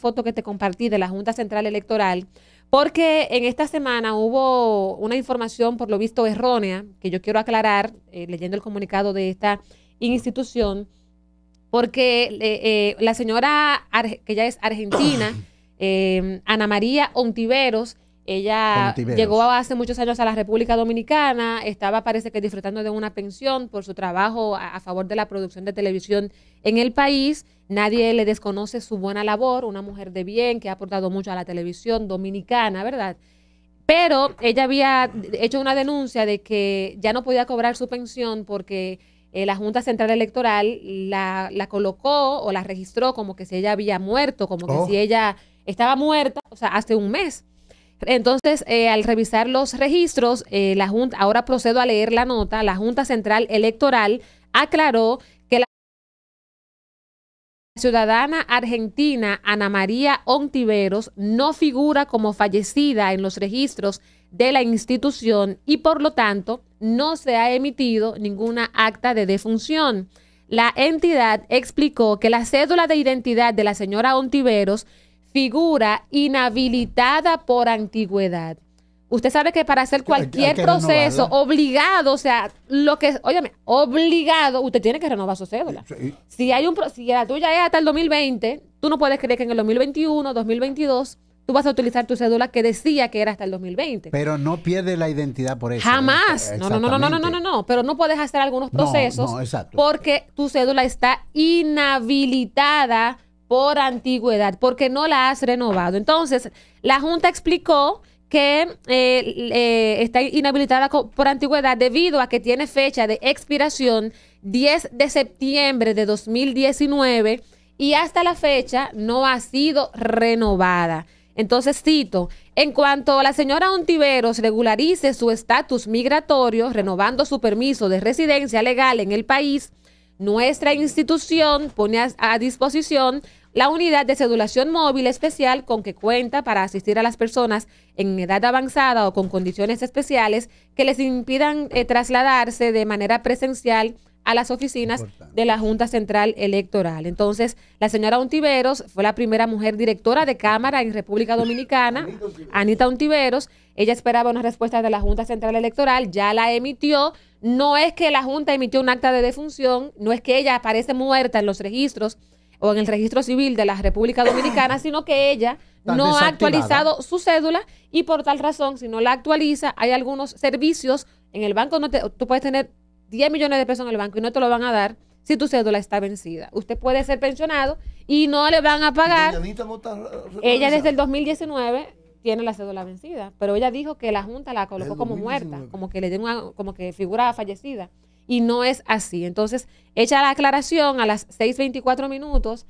foto que te compartí de la Junta Central Electoral, porque en esta semana hubo una información, por lo visto, errónea, que yo quiero aclarar eh, leyendo el comunicado de esta institución, porque eh, eh, la señora, que ya es argentina, Ana María Ontiveros, ella llegó hace muchos años a la República Dominicana, estaba parece que disfrutando de una pensión por su trabajo a, favor de la producción de televisión en el país. Nadie le desconoce su buena labor, una mujer de bien que ha aportado mucho a la televisión dominicana, ¿verdad? Pero ella había hecho una denuncia de que ya no podía cobrar su pensión porque eh, la Junta Central Electoral la, colocó o la registró como que si ella había muerto, como que si oh. ella estaba muerta, o sea, hace un mes. Entonces, eh, al revisar los registros, eh, la Junta, ahora procedo a leer la nota, la Junta Central Electoral aclaró que la ciudadana argentina Ana María Ontiveros no figura como fallecida en los registros de la institución y por lo tanto no se ha emitido ninguna acta de defunción. La entidad explicó que la cédula de identidad de la señora Ontiveros figura inhabilitada por antigüedad. Usted sabe que para hacer cualquier proceso obligado, o sea, lo que, óyeme, obligado, usted tiene que renovar su cédula. Si hay un si la tuya es hasta el 2020, tú no puedes creer que en el 2021, 2022 tú vas a utilizar tu cédula que decía que era hasta el 2020. Pero no pierde la identidad por eso. Jamás. No, no, no, no, no, no, no, no, pero no puedes hacer algunos procesos porque tu cédula está inhabilitada por antigüedad, porque no la has renovado. Entonces, la Junta explicó que eh, eh, está inhabilitada por antigüedad debido a que tiene fecha de expiración 10 de septiembre de 2019 y hasta la fecha no ha sido renovada. Entonces cito, en cuanto la señora Ontiveros regularice su estatus migratorio, renovando su permiso de residencia legal en el país, nuestra institución pone a, disposición la unidad de sedulación móvil especial con que cuenta para asistir a las personas en edad avanzada o con condiciones especiales que les impidan eh, trasladarse de manera presencial a las oficinas de la Junta Central Electoral. Entonces, la señora Untiveros fue la primera mujer directora de Cámara en República Dominicana, Anita Untiveros. Ella esperaba una respuesta de la Junta Central Electoral, ya la emitió. No es que la Junta emitió un acta de defunción, no es que ella aparece muerta en los registros o en el registro civil de la República Dominicana, sino que ella no ha actualizado su cédula y por tal razón, si no la actualiza, hay algunos servicios en el banco, no tú puedes tener 10 millones de pesos en el banco y no te lo van a dar si tu cédula está vencida. Usted puede ser pensionado y no le van a pagar. Eh, ella desde el 2019 tiene la cédula vencida. Pero ella dijo que la Junta la colocó como muerta, como que le dio como que figura fallecida. Y no es así. Entonces, hecha la aclaración a las 6.24 minutos,